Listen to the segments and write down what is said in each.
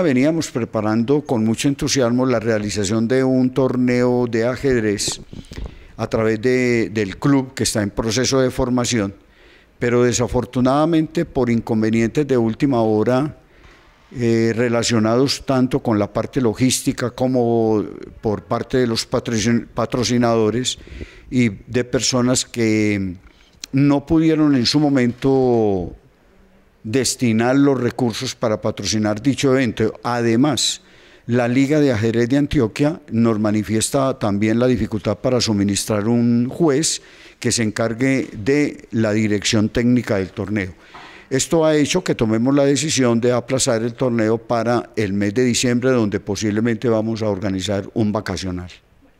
Veníamos preparando con mucho entusiasmo la realización de un torneo de ajedrez a través del club que está en proceso de formación, pero desafortunadamente por inconvenientes de última hora eh, relacionados tanto con la parte logística como por parte de los patrocinadores y de personas que no pudieron en su momento destinar los recursos para patrocinar dicho evento. Además, la Liga de Ajedrez de Antioquia nos manifiesta también la dificultad para suministrar un juez que se encargue de la dirección técnica del torneo. Esto ha hecho que tomemos la decisión de aplazar el torneo para el mes de diciembre, donde posiblemente vamos a organizar un vacacional.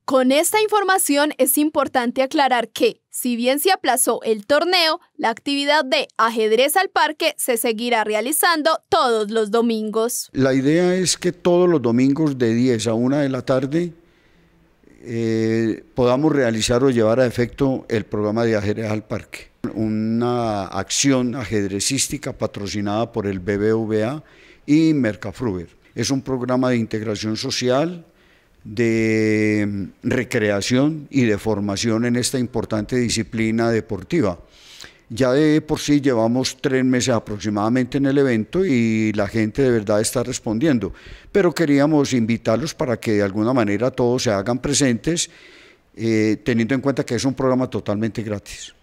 Con esta información es importante aclarar que, si bien se aplazó el torneo, la actividad de ajedrez al parque se seguirá realizando todos los domingos. La idea es que todos los domingos de 10 a 1 de la tarde eh, podamos realizar o llevar a efecto el programa de ajedrez al parque. Una acción ajedrecística patrocinada por el BBVA y Mercafruber. Es un programa de integración social de mm, recreación y de formación en esta importante disciplina deportiva. Ya de por sí llevamos tres meses aproximadamente en el evento y la gente de verdad está respondiendo, pero queríamos invitarlos para que de alguna manera todos se hagan presentes, eh, teniendo en cuenta que es un programa totalmente gratis.